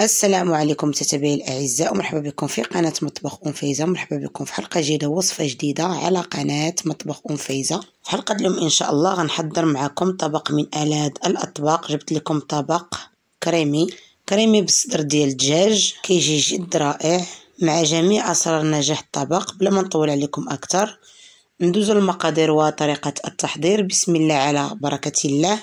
السلام عليكم تتابعي الاعزاء ومرحبا بكم في قناه مطبخ ام فايزه مرحبا بكم في حلقه جديده وصفه جديده على قناه مطبخ ام فايزه في حلقه اليوم ان شاء الله غنحضر معكم طبق من الاد الاطباق جبت لكم طبق كريمي كريمي بالصدر ديال الدجاج كيجي جد رائع مع جميع اسرار نجاح الطبق بلا ما نطول عليكم اكثر ندوزو المقادير وطريقه التحضير بسم الله على بركه الله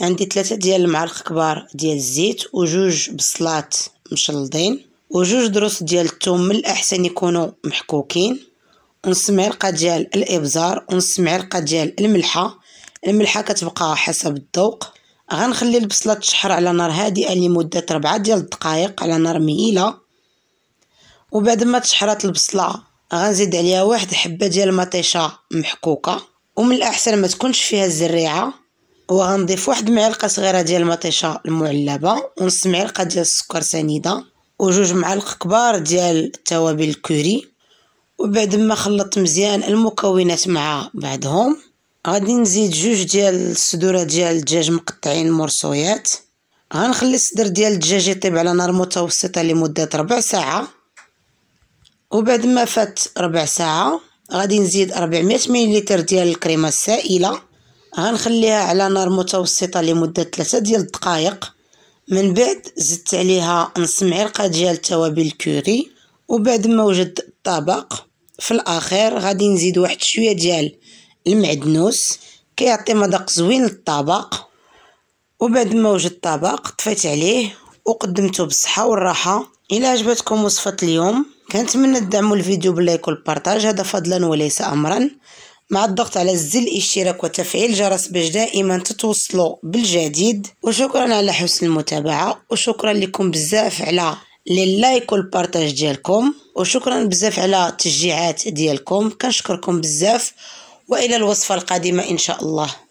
عندي ثلاثة ديال المعالق كبار ديال الزيت وجوج بصلات مشلضين وجوج دروس ديال الثوم من الاحسن يكونوا محكوكين ونص معلقه ديال الابزار ونص معلقه ديال الملحه الملحه كتبقى حسب الذوق غنخلي البصله تشحر على نار هادئه لمده 4 ديال الدقائق على نار مئيله وبعد ما تشحرات البصله غنزيد عليها واحد حبه ديال المطيشه محكوكه ومن الاحسن ما تكونش فيها الزريعه وغنضيف واحد معلقه صغيره ديال المطيشه المعلبه ونص معلقه ديال السكر سنيده وجوج معالق كبار ديال التوابل الكوري وبعد ما خلطت مزيان المكونات مع بعضهم غادي نزيد جوج ديال الصدوره ديال الدجاج مقطعين مرصويات غنخلي الصدر ديال الدجاج يطيب على نار متوسطه لمده ربع ساعه وبعد ما فات ربع ساعه غادي نزيد 400 ملل ديال الكريمه السائله غنخليها على نار متوسطه لمده 3 ديال الدقائق من بعد زدت عليها نص معلقه ديال توابل الكوري وبعد ما وجدت الطبق في الاخير غادي نزيد واحد شويه ديال المعدنوس كيعطي مذاق زوين للطبق وبعد ما وجد الطبق طفيت عليه وقدمته بالصحه والراحه الى عجبتكم وصفه اليوم كنتمنى تدعموا الفيديو باللايك والبارطاج هذا فضلا وليس امرا مع الضغط على زر الاشتراك وتفعيل الجرس باش دائما تتوصلوا بالجديد وشكرا على حسن المتابعه وشكرا لكم بزاف على لي لايك والبارطاج ديالكم وشكرا بزاف على التشجيعات ديالكم كنشكركم بزاف والى الوصفه القادمه ان شاء الله